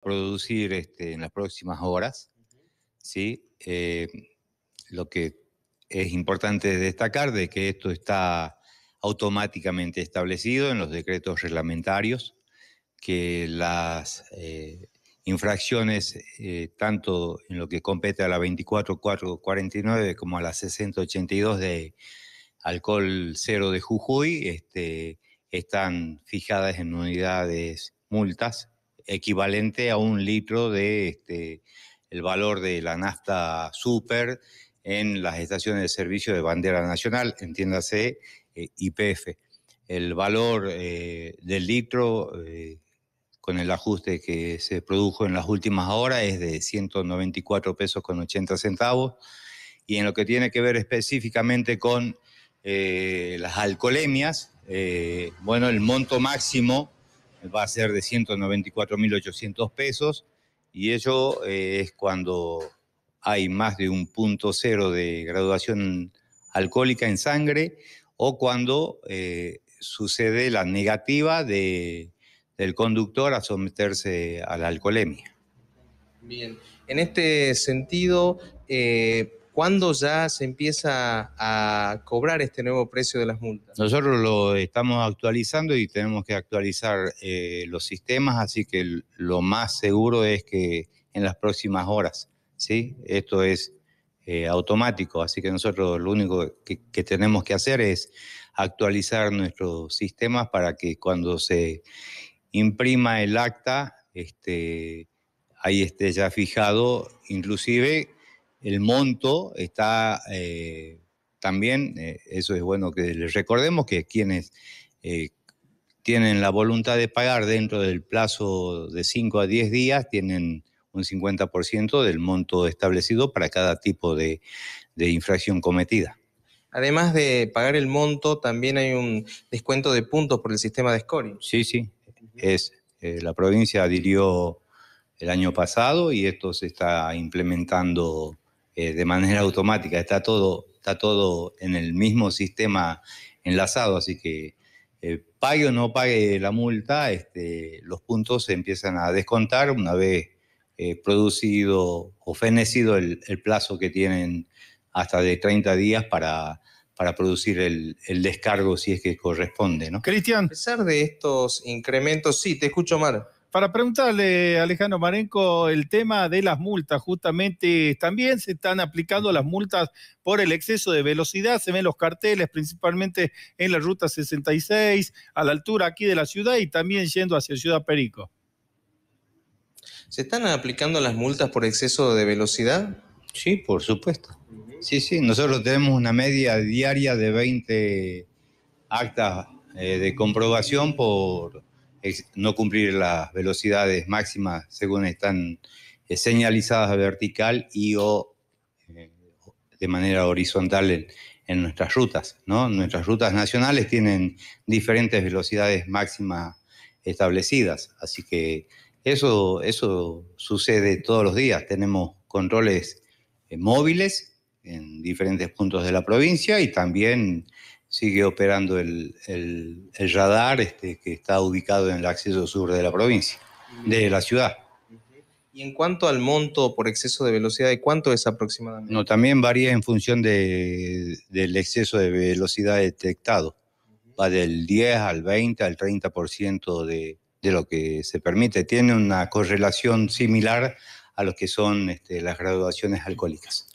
producir este, en las próximas horas. ¿sí? Eh, lo que es importante destacar de que esto está automáticamente establecido en los decretos reglamentarios, que las eh, infracciones, eh, tanto en lo que compete a la 24449 como a la 682 de alcohol cero de Jujuy, este, están fijadas en unidades multas equivalente a un litro de este, el valor de la nafta super en las estaciones de servicio de bandera nacional, entiéndase eh, IPF. el valor eh, del litro eh, con el ajuste que se produjo en las últimas horas es de 194 pesos con 80 centavos. Y en lo que tiene que ver específicamente con las alcoholemias, bueno, el monto máximo va a ser de 194.800 pesos y ello eh, es cuando hay más de un punto cero de graduación alcohólica en sangre o cuando eh, sucede la negativa del conductor a someterse a la alcoholemia. Bien, en este sentido, eh, ¿Cuándo ya se empieza a cobrar este nuevo precio de las multas? Nosotros lo estamos actualizando y tenemos que actualizar eh, los sistemas, así que lo más seguro es que en las próximas horas, ¿sí? Esto es eh, automático, así que nosotros lo único que, que tenemos que hacer es actualizar nuestros sistemas para que cuando se imprima el acta, este, ahí esté ya fijado, inclusive el monto está eh, también, eh, eso es bueno que les recordemos que quienes eh, tienen la voluntad de pagar dentro del plazo de 5 a 10 días tienen un 50% del monto establecido para cada tipo de, infracción cometida. Además de pagar el monto, también hay un descuento de puntos por el sistema de scoring. Sí, sí. Es, la provincia adhirió el año pasado y esto se está implementando eh, de manera automática, está todo, está todo en el mismo sistema enlazado, así que eh, pague o no pague la multa, este, los puntos se empiezan a descontar una vez eh, producido o fenecido el, plazo que tienen hasta de 30 días para, para producir el, descargo si es que corresponde. ¿no? Cristian. A pesar de estos incrementos, sí, te escucho, mal para preguntarle, Alejandro Marenco, el tema de las multas. Justamente también se están aplicando las multas por el exceso de velocidad. Se ven los carteles, principalmente en la ruta 66, a la altura aquí de la ciudad y también yendo hacia Ciudad Perico. ¿Se están aplicando las multas por exceso de velocidad? Sí, por supuesto. Sí, sí, nosotros tenemos una media diaria de 20 actas eh, de comprobación por no cumplir las velocidades máximas según están eh, señalizadas vertical y o eh, de manera horizontal en, nuestras rutas. ¿no? Nuestras rutas nacionales tienen diferentes velocidades máximas establecidas, así que eso, eso sucede todos los días. Tenemos controles eh, móviles en diferentes puntos de la provincia y también sigue operando el, radar este, que está ubicado en el acceso sur de la provincia, de la ciudad. Y en cuanto al monto por exceso de velocidad, ¿de cuánto es aproximadamente? No, también varía en función de, del exceso de velocidad detectado. Va del 10 al 20 al 30% de, de lo que se permite. Tiene una correlación similar a lo que son este, las graduaciones alcohólicas.